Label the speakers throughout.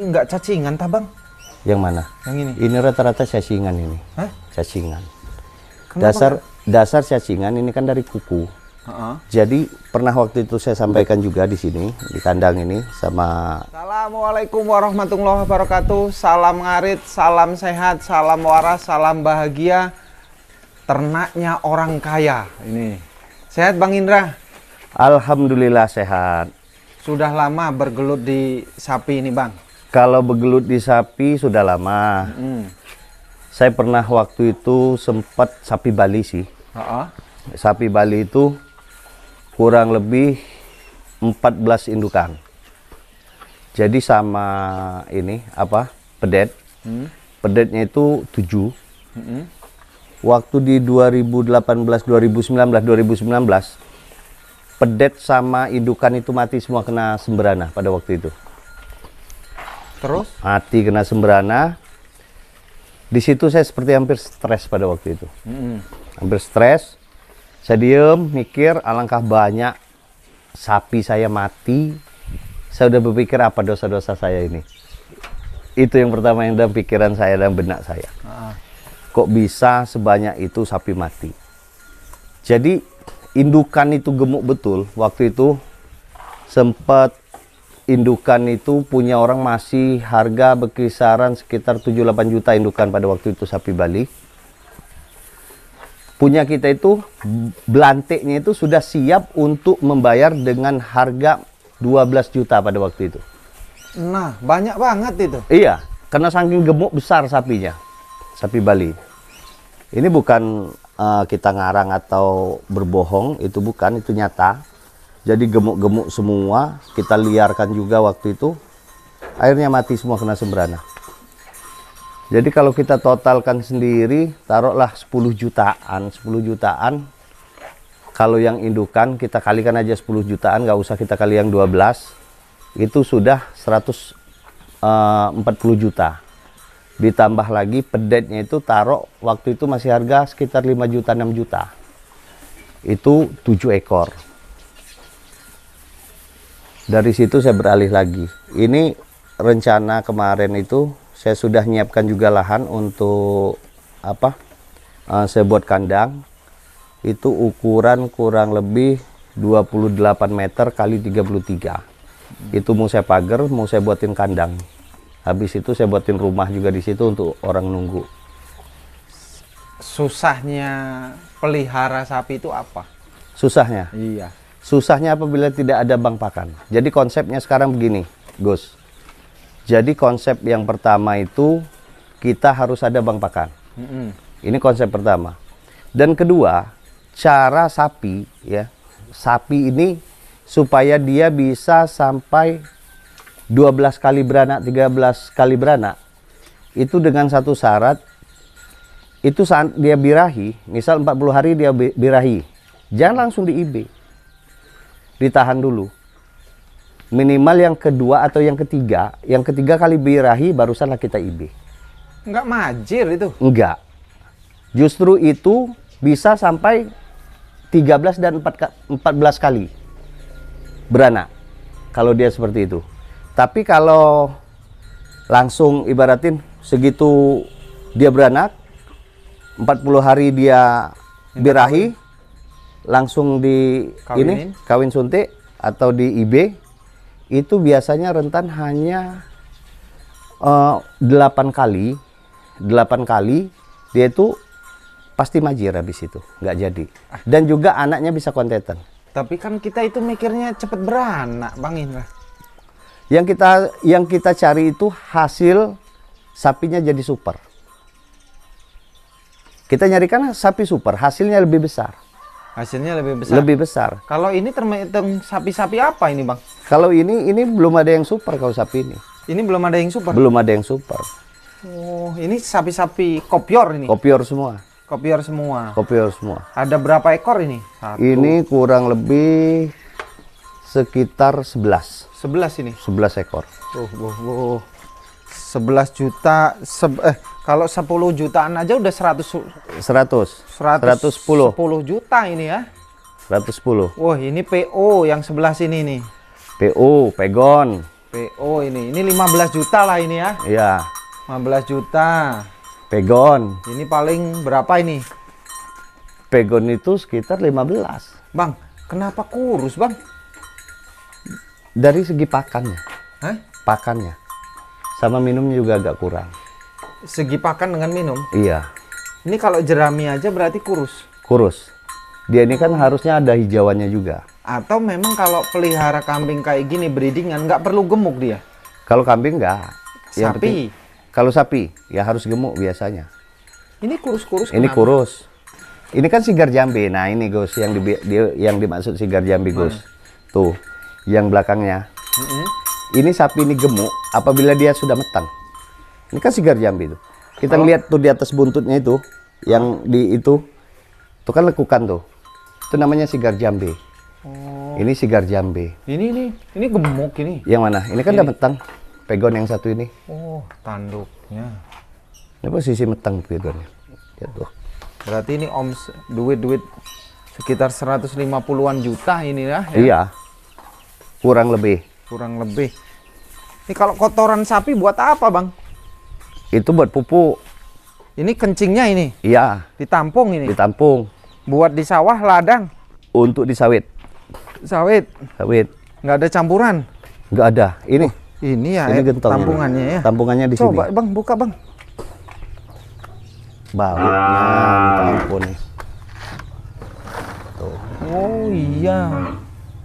Speaker 1: Ini nggak cacingan, tabang?
Speaker 2: Yang mana? Yang ini. Ini rata-rata cacingan ini. Hah? Cacingan. Kenapa? Dasar dasar cacingan ini kan dari kuku. Uh -uh. Jadi pernah waktu itu saya sampaikan juga di sini di kandang ini sama.
Speaker 1: Assalamualaikum warahmatullahi wabarakatuh. Salam ngarit, salam sehat, salam waras, salam bahagia. Ternaknya orang kaya ini. Sehat Bang Indra? Alhamdulillah sehat. Sudah lama bergelut di sapi ini Bang?
Speaker 2: Kalau begelut di sapi sudah lama. Mm. Saya pernah waktu itu sempat sapi Bali sih. Uh -uh. Sapi Bali itu kurang lebih 14 indukan. Jadi sama ini apa? Pedet. Mm. Pedetnya itu 7. Mm -hmm. Waktu di 2018, 2019, 2019 pedet sama indukan itu mati semua kena sembrana pada waktu itu. Terus? Mati kena sembrana. Di situ saya seperti hampir stres pada waktu itu. Hmm. Hampir stres. Saya diem, mikir alangkah banyak sapi saya mati. Saya udah berpikir apa dosa-dosa saya ini. Itu yang pertama yang dalam pikiran saya dan benak saya. Ah. Kok bisa sebanyak itu sapi mati? Jadi indukan itu gemuk betul. Waktu itu sempat indukan itu punya orang masih harga berkisaran sekitar 7-8 juta indukan pada waktu itu sapi Bali. Punya kita itu belantiknya itu sudah siap untuk membayar dengan harga 12 juta pada waktu itu.
Speaker 1: Nah, banyak banget itu.
Speaker 2: Iya, karena saking gemuk besar sapinya. Sapi Bali. Ini bukan uh, kita ngarang atau berbohong, itu bukan, itu nyata jadi gemuk-gemuk semua kita liarkan juga waktu itu airnya mati semua kena sembrana jadi kalau kita totalkan sendiri taruhlah 10 jutaan 10 jutaan kalau yang indukan kita kalikan aja 10 jutaan nggak usah kita kali yang 12 itu sudah 140 eh, juta ditambah lagi pedetnya itu taruh waktu itu masih harga sekitar 5 juta 6 juta itu 7 ekor dari situ saya beralih lagi ini rencana kemarin itu saya sudah menyiapkan juga lahan untuk apa uh, saya buat kandang itu ukuran kurang lebih 28 meter kali 33 itu mau saya pagar mau saya buatin kandang habis itu saya buatin rumah juga di situ untuk orang nunggu
Speaker 1: susahnya pelihara sapi itu apa susahnya iya
Speaker 2: Susahnya apabila tidak ada bank pakan. Jadi konsepnya sekarang begini, Gus. Jadi konsep yang pertama itu kita harus ada bank pakan. Mm -hmm. Ini konsep pertama. Dan kedua, cara sapi ya. Sapi ini supaya dia bisa sampai 12 kali beranak, 13 kali beranak. Itu dengan satu syarat itu saat dia birahi, misal 40 hari dia birahi. Jangan langsung di IB ditahan dulu minimal yang kedua atau yang ketiga yang ketiga kali birahi barusanlah kita IB
Speaker 1: enggak majir
Speaker 2: itu enggak justru itu bisa sampai 13 dan empat 14 kali beranak kalau dia seperti itu tapi kalau langsung ibaratin segitu dia beranak 40 hari dia birahi langsung di Kawinin. ini kawin suntik atau di IB itu biasanya rentan hanya eh, delapan 8 kali delapan kali dia itu pasti majir habis itu nggak jadi ah. dan juga anaknya bisa kontetan tapi kan kita itu mikirnya cepet beranak bang Indra yang kita yang kita cari itu hasil sapinya jadi super kita nyarikan sapi super hasilnya lebih besar
Speaker 1: Hasilnya lebih besar. Lebih besar. Kalau ini termasuk sapi-sapi apa ini, Bang? Kalau ini ini belum ada yang super kalau sapi ini. Ini belum ada yang super. Belum ada yang super. Oh, ini sapi-sapi kopior ini. Kopior semua. Kopior semua.
Speaker 2: Kopior semua.
Speaker 1: Ada berapa ekor ini? Satu. Ini
Speaker 2: kurang lebih
Speaker 1: sekitar
Speaker 2: 11. 11 ini. 11 ekor.
Speaker 1: Oh, oh, oh. 11 juta se eh kalau 10 jutaan aja udah 100
Speaker 2: 100 100 110
Speaker 1: 10 juta ini ya. 110. Wah, oh, ini PO yang sebelah sini nih.
Speaker 2: PO, Pegon.
Speaker 1: PO ini. Ini 15 juta lah ini ya. Iya. 15 juta.
Speaker 2: Pegon.
Speaker 1: Ini paling berapa ini?
Speaker 2: Pegon itu sekitar 15.
Speaker 1: Bang, kenapa kurus, Bang?
Speaker 2: Dari segi pakannya. Hah? Pakannya. Sama minum juga agak kurang
Speaker 1: segi pakan dengan minum. Iya. Ini kalau jerami aja berarti kurus.
Speaker 2: Kurus. Dia ini kan harusnya ada hijauannya juga.
Speaker 1: Atau memang kalau pelihara kambing kayak gini breedingan nggak perlu gemuk dia?
Speaker 2: Kalau kambing nggak. Sapi. penting, kalau sapi ya harus gemuk biasanya.
Speaker 1: Ini kurus-kurus. Ini kurus.
Speaker 2: Ini kan sigar jambi. Nah ini Gus yang di, di yang dimaksud sigar jambi Gus. Hmm. Tuh yang belakangnya. -hmm. Ini sapi ini gemuk apabila dia sudah matang. Ini kan sigar jambi itu. Kita oh. lihat tuh di atas buntutnya itu, yang di itu, itu kan lekukan tuh. Itu namanya sigar jambi.
Speaker 1: Oh. Ini
Speaker 2: sigar jambi.
Speaker 1: Ini ini ini gemuk ini. Yang mana? Ini kan udah metang. Pegon yang satu ini. Oh, tanduknya.
Speaker 2: Ini posisi metang pegonnya. Lihat tuh.
Speaker 1: Berarti ini om duit-duit sekitar 150-an juta ini ya. Iya.
Speaker 2: Kurang lebih.
Speaker 1: Kurang lebih. Ini kalau kotoran sapi buat apa, Bang? Itu buat pupuk. Ini kencingnya ini? Iya. Ditampung ini? Ditampung. Buat di sawah, ladang? Untuk di sawit. Sawit? Sawit. Nggak ada campuran? Nggak ada. Ini? Oh, ini ya ini eh, gentong tampungannya ya?
Speaker 2: Tampungannya di Coba, sini. bang, buka bang. Baunya, tampung ampun. Tuh.
Speaker 1: Oh iya.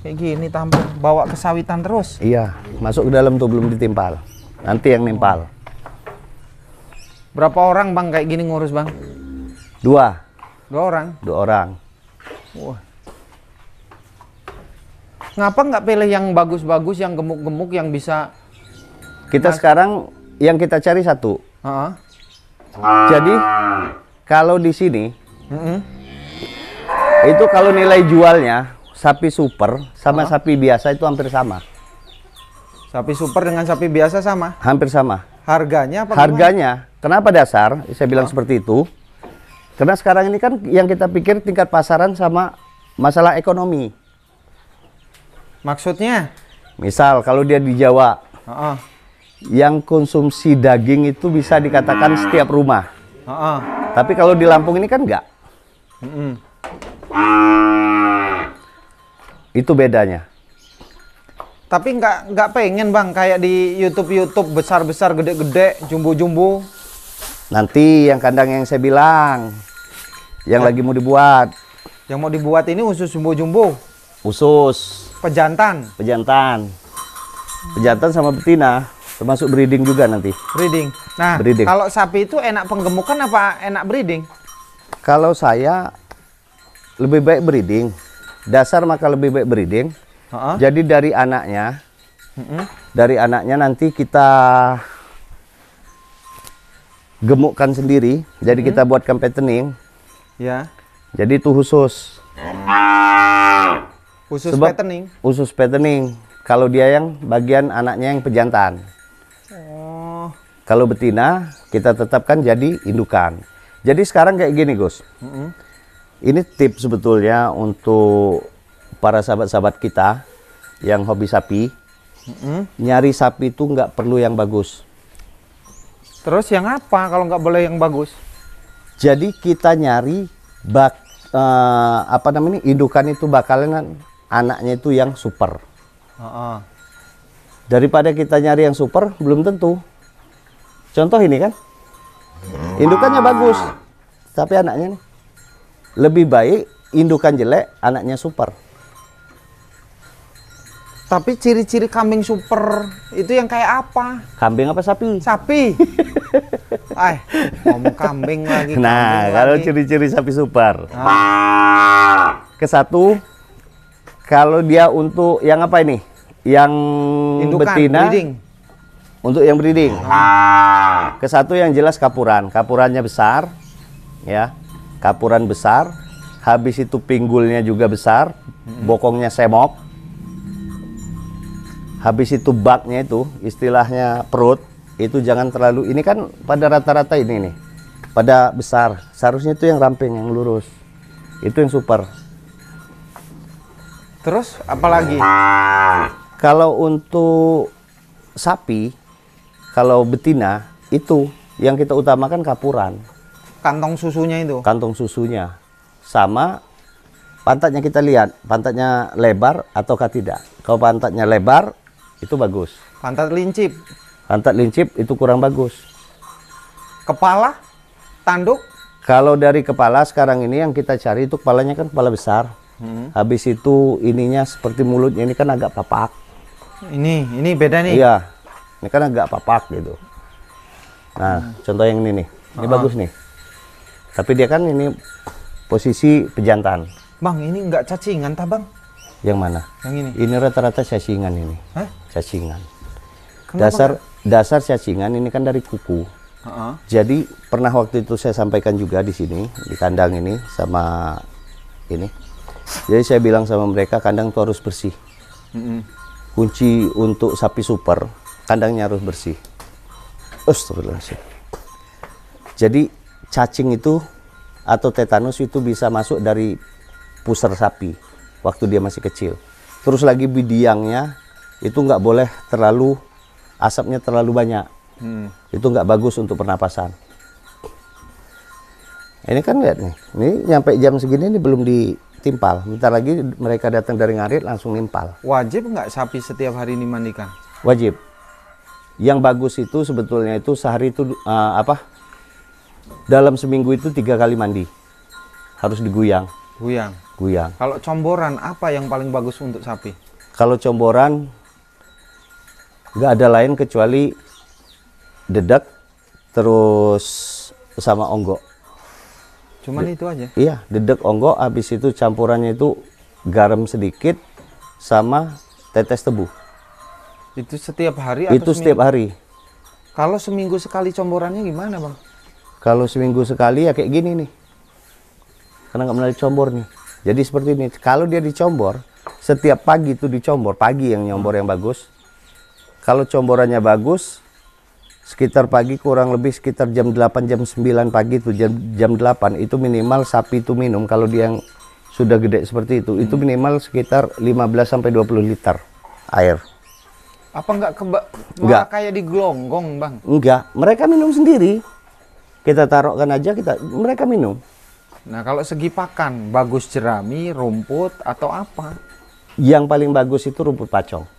Speaker 1: Kayak gini tampung. Bawa ke sawitan terus?
Speaker 2: Iya. Masuk ke dalam tuh, belum ditimpal. Nanti yang nimpal.
Speaker 1: Berapa orang bang kayak gini ngurus bang? Dua. Dua orang?
Speaker 2: Dua orang. Wah.
Speaker 1: Ngapa nggak pilih yang bagus-bagus, yang gemuk-gemuk, yang bisa?
Speaker 2: Kita mas... sekarang yang kita cari satu. Uh -huh. Jadi kalau di sini uh -huh. itu kalau nilai jualnya sapi super sama uh -huh. sapi biasa itu hampir sama.
Speaker 1: Sapi super dengan sapi biasa sama? Hampir sama. Harganya apa? Harganya.
Speaker 2: Gimana? Kenapa dasar? Saya bilang oh. seperti itu. Karena sekarang ini kan yang kita pikir tingkat pasaran sama masalah ekonomi. Maksudnya? Misal kalau dia di Jawa, uh-uh. yang konsumsi daging itu bisa dikatakan setiap rumah. Uh-uh. Tapi kalau di Lampung ini
Speaker 1: kan enggak. Uh-uh.
Speaker 2: Itu bedanya.
Speaker 1: Tapi nggak nggak pengen bang kayak di YouTube YouTube besar besar gede gede jumbo jumbo
Speaker 2: Nanti yang kandang yang saya bilang, yang eh. lagi mau dibuat. Yang mau dibuat ini usus jumbo-jumbo. Usus. Pejantan. Pejantan. Pejantan sama betina, termasuk breeding juga nanti.
Speaker 1: Breeding. Nah, breeding. kalau sapi itu enak penggemukan apa enak breeding?
Speaker 2: Kalau saya lebih baik breeding. Dasar maka lebih baik breeding. Uh -huh. Jadi dari anaknya,
Speaker 1: uh -huh.
Speaker 2: dari anaknya nanti kita gemukkan sendiri. Jadi hmm. kita buatkan patterning. Ya. Jadi itu khusus.
Speaker 1: Khusus Sebab patterning.
Speaker 2: Khusus patterning. Kalau dia yang bagian anaknya yang pejantan.
Speaker 1: Oh.
Speaker 2: Kalau betina kita tetapkan jadi indukan. Jadi sekarang kayak gini Gus. -hmm. Ini tip sebetulnya untuk para sahabat-sahabat kita yang hobi sapi. -hmm. Nyari sapi itu nggak perlu yang bagus
Speaker 1: Terus yang apa kalau nggak boleh yang bagus?
Speaker 2: Jadi kita nyari bak eh, apa namanya indukan itu bakalan anaknya itu yang super. Uh -uh. Daripada kita nyari yang super belum tentu. Contoh ini kan, indukannya bagus, tapi anaknya nih lebih baik indukan jelek, anaknya super.
Speaker 1: Tapi ciri-ciri kambing super itu yang kayak apa? Kambing apa sapi? Sapi. Ay, ngomong kambing lagi. Nah, kambing
Speaker 2: nah, kalau ciri-ciri sapi super. Ah. Ke satu, kalau dia untuk yang apa ini? Yang Indukan, betina. Breeding. Untuk yang breeding. Ah. Ke satu yang jelas kapuran. Kapurannya besar, ya. Kapuran besar. Habis itu pinggulnya juga besar, bokongnya semok habis itu baknya itu istilahnya perut itu jangan terlalu ini kan pada rata-rata ini nih pada besar seharusnya itu yang ramping yang lurus itu yang super terus apalagi kalau untuk sapi kalau betina itu yang kita utamakan kapuran
Speaker 1: kantong susunya itu
Speaker 2: kantong susunya sama pantatnya kita lihat pantatnya lebar ataukah tidak kalau pantatnya lebar itu bagus. Pantat lincip. Pantat lincip itu kurang bagus.
Speaker 1: Kepala, tanduk.
Speaker 2: Kalau dari kepala sekarang ini yang kita cari itu kepalanya kan kepala besar. Hmm. Habis itu ininya seperti mulutnya ini kan agak papak.
Speaker 1: Ini, ini beda nih.
Speaker 2: Iya, ini kan agak papak gitu. Nah, hmm. contoh yang ini nih, ini uh ah. -huh. bagus nih. Tapi dia kan ini posisi pejantan.
Speaker 1: Bang, ini nggak cacingan, tabang?
Speaker 2: Yang mana? Yang ini. Ini rata-rata cacingan ini. Hah? cacingan. Kenapa? Dasar dasar cacingan ini kan dari kuku. Uh -huh. Jadi pernah waktu itu saya sampaikan juga di sini di kandang ini sama ini. Jadi saya bilang sama mereka kandang tuh harus bersih. Uh Kunci untuk sapi super kandangnya harus bersih. Astagfirullahaladzim. Jadi cacing itu atau tetanus itu bisa masuk dari pusar sapi waktu dia masih kecil. Terus lagi bidiangnya itu nggak boleh terlalu asapnya terlalu banyak. Hmm. Itu nggak bagus untuk pernapasan. Ini kan lihat nih, ini nyampe jam segini ini belum ditimpal. Bentar lagi mereka datang dari ngarit langsung nimpal.
Speaker 1: Wajib nggak sapi setiap hari ini mandikan?
Speaker 2: Wajib. Yang bagus itu sebetulnya itu sehari itu uh, apa? Dalam seminggu itu tiga kali mandi. Harus diguyang.
Speaker 1: Guyang. Guyang. Kalau comboran apa yang paling bagus untuk sapi?
Speaker 2: Kalau comboran nggak ada lain kecuali dedak terus sama onggok
Speaker 1: cuman itu aja iya
Speaker 2: dedek onggok habis itu campurannya itu garam sedikit sama tetes tebu
Speaker 1: itu setiap hari atau itu setiap hari kalau seminggu sekali comborannya gimana bang
Speaker 2: kalau seminggu sekali ya kayak gini nih karena nggak menarik combor nih jadi seperti ini kalau dia dicombor setiap pagi itu dicombor pagi yang nyombor hmm. yang bagus kalau comborannya bagus, sekitar pagi kurang lebih sekitar jam 8 jam 9 pagi itu jam jam 8 itu minimal sapi itu minum kalau dia yang sudah gede seperti itu hmm. itu minimal sekitar 15 sampai 20 liter air.
Speaker 1: Apa enggak keba enggak kayak di gelonggong, Bang?
Speaker 2: Enggak, mereka minum sendiri. Kita taruhkan aja kita mereka minum.
Speaker 1: Nah, kalau segi pakan bagus jerami, rumput atau apa? Yang paling bagus itu rumput pacong.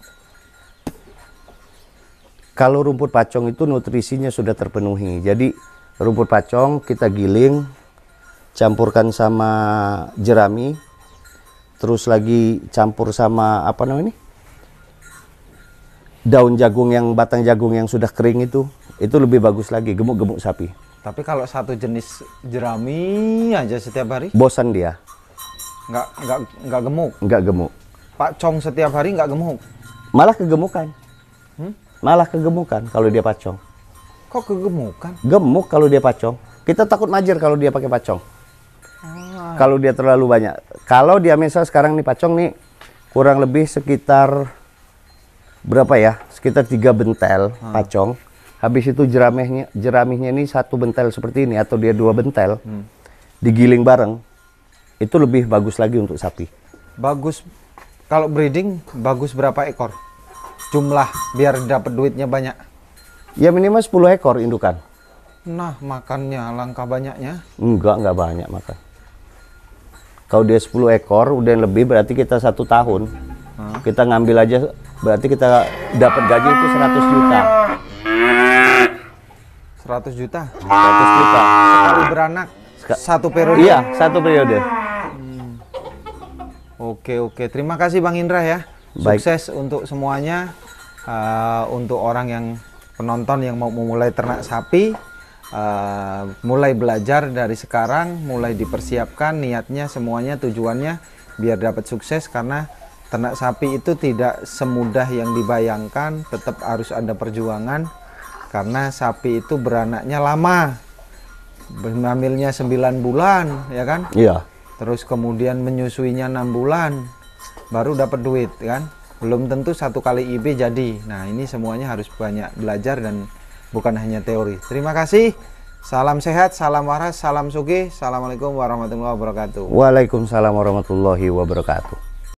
Speaker 2: Kalau rumput pacong itu nutrisinya sudah terpenuhi. Jadi rumput pacong kita giling, campurkan sama jerami, terus lagi campur sama apa namanya ini? Daun jagung yang batang jagung yang sudah kering itu, itu lebih bagus lagi gemuk-gemuk sapi.
Speaker 1: Tapi kalau satu jenis jerami aja setiap hari?
Speaker 2: Bosan dia.
Speaker 1: Nggak nggak nggak gemuk. Nggak gemuk. Pak Cong setiap hari nggak gemuk.
Speaker 2: Malah kegemukan. Hmm? malah kegemukan kalau dia pacong.
Speaker 1: Kok kegemukan?
Speaker 2: Gemuk kalau dia pacong. Kita takut majer kalau dia pakai pacong.
Speaker 1: Ah. Kalau
Speaker 2: dia terlalu banyak. Kalau dia misal sekarang nih pacong nih kurang lebih sekitar berapa ya? Sekitar tiga bentel ah. pacong. Habis itu jeramihnya jeramihnya ini satu bentel seperti ini atau dia dua bentel. Hmm. Digiling bareng. Itu lebih bagus lagi untuk sapi.
Speaker 1: Bagus kalau breeding bagus berapa ekor? jumlah biar dapat duitnya banyak?
Speaker 2: Ya minimal 10 ekor indukan.
Speaker 1: Nah, makannya langkah banyaknya?
Speaker 2: Enggak, enggak banyak makan. Kalau dia 10 ekor, udah yang lebih berarti kita satu tahun. Hah? Kita ngambil aja, berarti kita dapat gaji itu 100 juta.
Speaker 1: 100 juta? 100 juta. Sekali beranak? Sek satu periode? Iya, satu periode. Hmm. Oke, oke. Terima kasih Bang Indra ya. Baik. Sukses untuk semuanya uh, untuk orang yang penonton yang mau memulai ternak sapi uh, mulai belajar dari sekarang, mulai dipersiapkan niatnya, semuanya tujuannya biar dapat sukses karena ternak sapi itu tidak semudah yang dibayangkan, tetap harus ada perjuangan karena sapi itu beranaknya lama. Hamilnya 9 bulan, ya kan? Iya. Terus kemudian menyusuinya enam bulan baru dapat duit kan belum tentu satu kali IB jadi nah ini semuanya harus banyak belajar dan bukan hanya teori terima kasih salam sehat salam waras salam sugi assalamualaikum warahmatullahi wabarakatuh
Speaker 2: waalaikumsalam warahmatullahi wabarakatuh